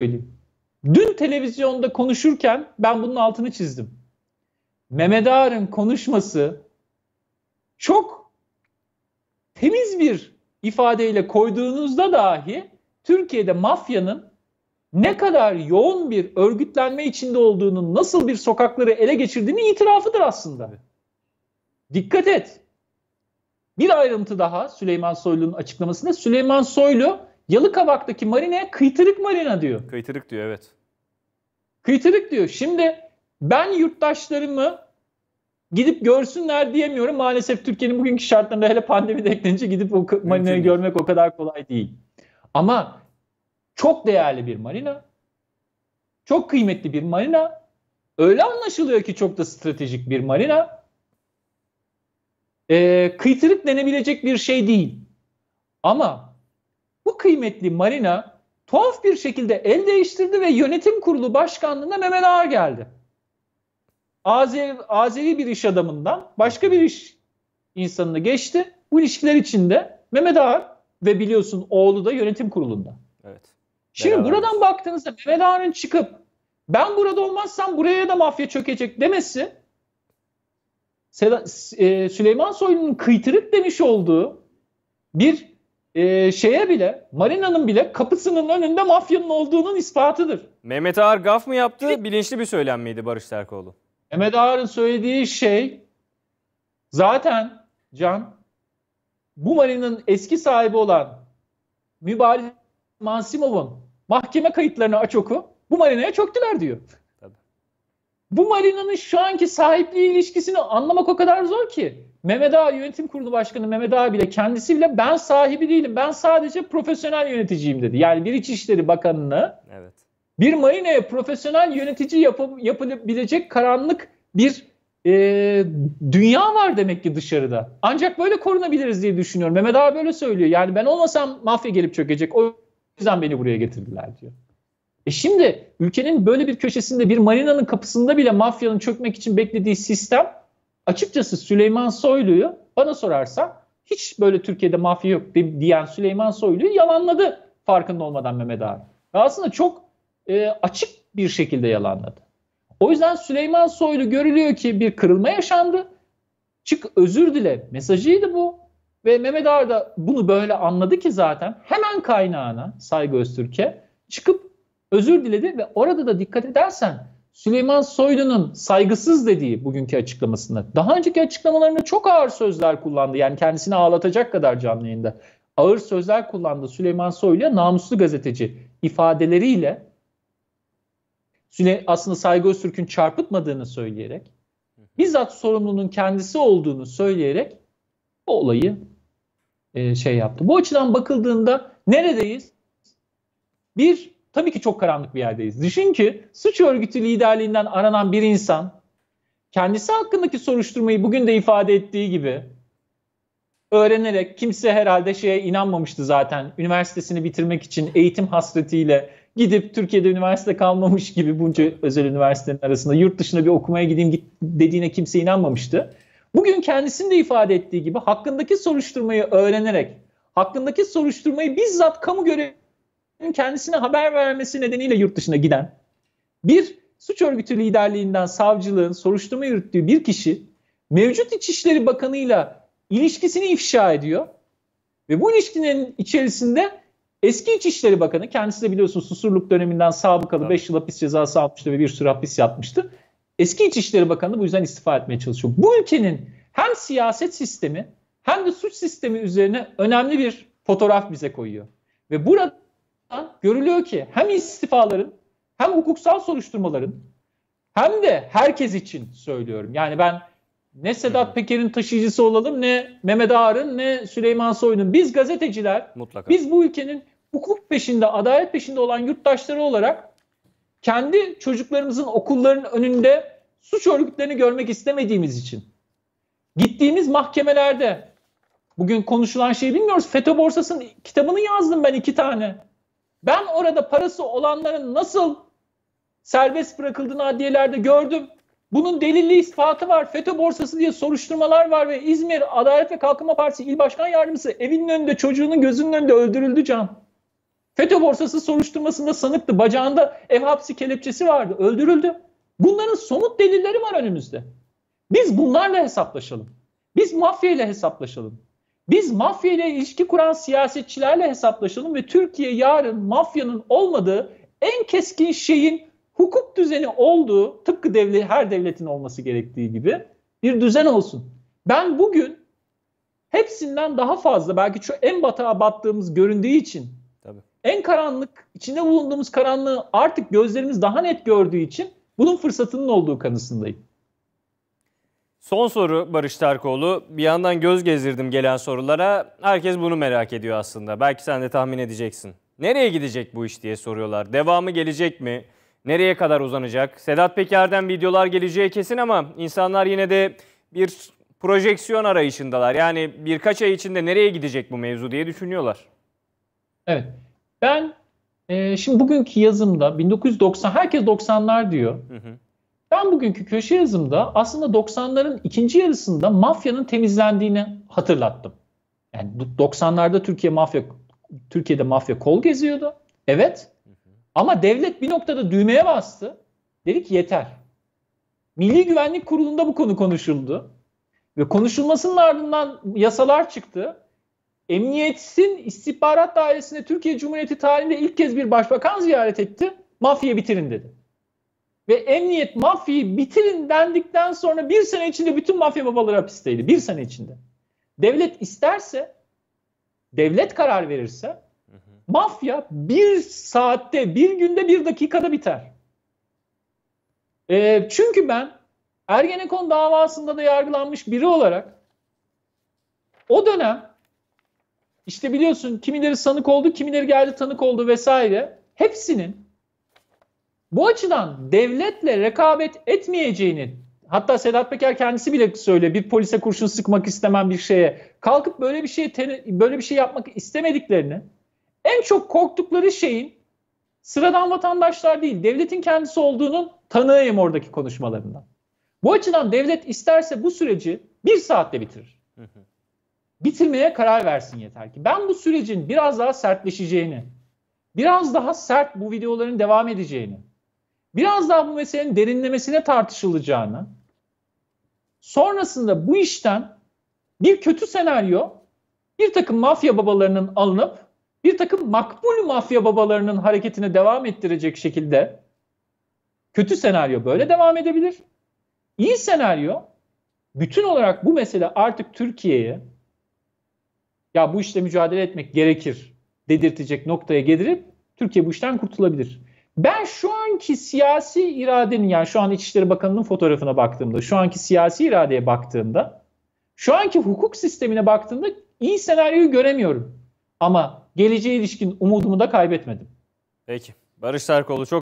söyleyeyim. Dün televizyonda konuşurken ben bunun altını çizdim. Mehmet Ağar'ın konuşması çok temiz bir ifadeyle koyduğunuzda dahi Türkiye'de mafyanın ne kadar yoğun bir örgütlenme içinde olduğunu, nasıl bir sokakları ele geçirdiğini itirafıdır aslında. Dikkat et. Bir ayrıntı daha Süleyman Soylu'nun açıklamasında. Süleyman Soylu Yalıkavak'taki marinaya kıytırık marina diyor. Kıytırık diyor evet. Kıytırık diyor. Şimdi ben yurttaşlarımı gidip görsünler diyemiyorum. Maalesef Türkiye'nin bugünkü şartlarında hele pandemi de eklenince gidip o marinayı görmek o kadar kolay değil. Ama çok değerli bir marina. Çok kıymetli bir marina. Öyle anlaşılıyor ki çok da stratejik bir marina. Ee, kıytırık denebilecek bir şey değil. Ama bu kıymetli Marina tuhaf bir şekilde el değiştirdi ve yönetim kurulu başkanlığına Mehmet Ağa geldi. Azeri, Azeri bir iş adamından başka bir iş insanına geçti. Bu ilişkiler içinde Mehmet Ağa ve biliyorsun oğlu da yönetim kurulunda. Evet. Şimdi Beraber buradan olsun. baktığınızda Mehmet Ağa'nın çıkıp ben burada olmazsam buraya da mafya çökecek demesi e, Süleyman Soylu'nun kıytırık demiş olduğu bir e, şeye bile Marina'nın bile kapısının önünde mafyanın olduğunun ispatıdır. Mehmet Ağar gaf mı yaptı? Bilinçli bir söylem miydi Barış Terkoğlu? Mehmet Ağar'ın söylediği şey zaten Can bu marinanın eski sahibi olan Mübariz Mansimov'un mahkeme kayıtlarını aç oku bu marinaya çöktüler diyor. Bu marinanın şu anki sahipliği ilişkisini anlamak o kadar zor ki. Mehmet Ağa yönetim kurulu başkanı Mehmet Ağa bile kendisi bile ben sahibi değilim. Ben sadece profesyonel yöneticiyim dedi. Yani bir İçişleri Bakanı'na evet. bir marinaya profesyonel yönetici yapı, yapılabilecek karanlık bir e, dünya var demek ki dışarıda. Ancak böyle korunabiliriz diye düşünüyorum. Mehmet Ağa böyle söylüyor. Yani ben olmasam mafya gelip çökecek. O yüzden beni buraya getirdiler diyor. E şimdi ülkenin böyle bir köşesinde bir marinanın kapısında bile mafyanın çökmek için beklediği sistem açıkçası Süleyman Soylu'yu bana sorarsa hiç böyle Türkiye'de mafya yok diyen Süleyman Soylu'yu yalanladı farkında olmadan Mehmet Ağar Ve aslında çok e, açık bir şekilde yalanladı. O yüzden Süleyman Soylu görülüyor ki bir kırılma yaşandı. Çık özür dile mesajıydı bu. Ve Mehmet Ağar da bunu böyle anladı ki zaten hemen kaynağına Saygı Öztürk'e çıkıp özür diledi ve orada da dikkat edersen Süleyman Soylu'nun saygısız dediği bugünkü açıklamasında daha önceki açıklamalarında çok ağır sözler kullandı. Yani kendisini ağlatacak kadar canlı yayında ağır sözler kullandı Süleyman Soylu'ya namuslu gazeteci ifadeleriyle Süley aslında Saygı Öztürk'ün çarpıtmadığını söyleyerek bizzat sorumlunun kendisi olduğunu söyleyerek bu olayı e, şey yaptı. Bu açıdan bakıldığında neredeyiz? Bir Tabii ki çok karanlık bir yerdeyiz. Düşün ki suç örgütü liderliğinden aranan bir insan kendisi hakkındaki soruşturmayı bugün de ifade ettiği gibi öğrenerek kimse herhalde şeye inanmamıştı zaten. Üniversitesini bitirmek için eğitim hasretiyle gidip Türkiye'de üniversite kalmamış gibi bunca özel üniversitenin arasında yurt dışına bir okumaya gideyim git dediğine kimse inanmamıştı. Bugün kendisinin de ifade ettiği gibi hakkındaki soruşturmayı öğrenerek, hakkındaki soruşturmayı bizzat kamu görevi kendisine haber vermesi nedeniyle yurt dışına giden bir suç örgütü liderliğinden savcılığın soruşturma yürüttüğü bir kişi mevcut İçişleri Bakanı'yla ilişkisini ifşa ediyor. Ve bu ilişkinin içerisinde eski İçişleri Bakanı kendisi de biliyorsunuz susurluk döneminden sabıkalı 5 yıl hapis cezası almıştı ve bir sürü hapis yatmıştı. Eski İçişleri Bakanı bu yüzden istifa etmeye çalışıyor. Bu ülkenin hem siyaset sistemi hem de suç sistemi üzerine önemli bir fotoğraf bize koyuyor. Ve burada görülüyor ki hem istifaların hem hukuksal soruşturmaların hem de herkes için söylüyorum. Yani ben ne Sedat Peker'in taşıyıcısı olalım ne Mehmet Ağar'ın ne Süleyman Soylu'nun. Biz gazeteciler, Mutlaka. biz bu ülkenin hukuk peşinde, adalet peşinde olan yurttaşları olarak kendi çocuklarımızın okulların önünde suç örgütlerini görmek istemediğimiz için gittiğimiz mahkemelerde bugün konuşulan şeyi bilmiyoruz. FETÖ borsasının kitabını yazdım ben iki tane. Ben orada parası olanların nasıl serbest bırakıldığını adliyelerde gördüm. Bunun delilli ispatı var. FETÖ borsası diye soruşturmalar var ve İzmir Adalet ve Kalkınma Partisi İl Başkan Yardımcısı evinin önünde çocuğunun gözünün önünde öldürüldü can. FETÖ borsası soruşturmasında sanıktı. Bacağında ev hapsi kelepçesi vardı. Öldürüldü. Bunların somut delilleri var önümüzde. Biz bunlarla hesaplaşalım. Biz mafya ile hesaplaşalım. Biz mafya ile ilişki kuran siyasetçilerle hesaplaşalım ve Türkiye yarın mafyanın olmadığı en keskin şeyin hukuk düzeni olduğu tıpkı devlet, her devletin olması gerektiği gibi bir düzen olsun. Ben bugün hepsinden daha fazla belki şu en batağa battığımız göründüğü için Tabii. en karanlık içinde bulunduğumuz karanlığı artık gözlerimiz daha net gördüğü için bunun fırsatının olduğu kanısındayım. Son soru Barış Terkoğlu. Bir yandan göz gezdirdim gelen sorulara. Herkes bunu merak ediyor aslında. Belki sen de tahmin edeceksin. Nereye gidecek bu iş diye soruyorlar. Devamı gelecek mi? Nereye kadar uzanacak? Sedat Peker'den videolar geleceği kesin ama insanlar yine de bir projeksiyon arayışındalar. Yani birkaç ay içinde nereye gidecek bu mevzu diye düşünüyorlar. Evet. Ben e, şimdi bugünkü yazımda 1990 herkes 90'lar diyor. Hı hı. Ben bugünkü köşe yazımda aslında 90'ların ikinci yarısında mafyanın temizlendiğini hatırlattım. Yani 90'larda Türkiye mafya Türkiye'de mafya kol geziyordu. Evet. Ama devlet bir noktada düğmeye bastı. Dedi ki yeter. Milli Güvenlik Kurulu'nda bu konu konuşuldu. Ve konuşulmasının ardından yasalar çıktı. Emniyetsin istihbarat dairesine Türkiye Cumhuriyeti tarihinde ilk kez bir başbakan ziyaret etti. Mafya bitirin dedi ve emniyet mafyayı bitirin dendikten sonra bir sene içinde bütün mafya babaları hapisteydi. Bir sene içinde. Devlet isterse, devlet karar verirse mafya bir saatte, bir günde, bir dakikada biter. E, çünkü ben Ergenekon davasında da yargılanmış biri olarak o dönem işte biliyorsun kimileri sanık oldu, kimileri geldi tanık oldu vesaire. Hepsinin bu açıdan devletle rekabet etmeyeceğini hatta Sedat Peker kendisi bile söyle bir polise kurşun sıkmak istemem bir şeye kalkıp böyle bir şey böyle bir şey yapmak istemediklerini en çok korktukları şeyin sıradan vatandaşlar değil devletin kendisi olduğunun tanığıyım oradaki konuşmalarından. Bu açıdan devlet isterse bu süreci bir saatte bitirir. Bitirmeye karar versin yeter ki. Ben bu sürecin biraz daha sertleşeceğini, biraz daha sert bu videoların devam edeceğini, biraz daha bu meselenin derinlemesine tartışılacağını, sonrasında bu işten bir kötü senaryo, bir takım mafya babalarının alınıp bir takım makbul mafya babalarının hareketini devam ettirecek şekilde kötü senaryo böyle devam edebilir. İyi senaryo bütün olarak bu mesele artık Türkiye'ye ya bu işle mücadele etmek gerekir dedirtecek noktaya gelip Türkiye bu işten kurtulabilir. Ben şu anki siyasi iradenin yani şu an İçişleri Bakanı'nın fotoğrafına baktığımda, şu anki siyasi iradeye baktığımda, şu anki hukuk sistemine baktığımda iyi senaryoyu göremiyorum. Ama geleceğe ilişkin umudumu da kaybetmedim. Peki. Barış Terkoğlu çok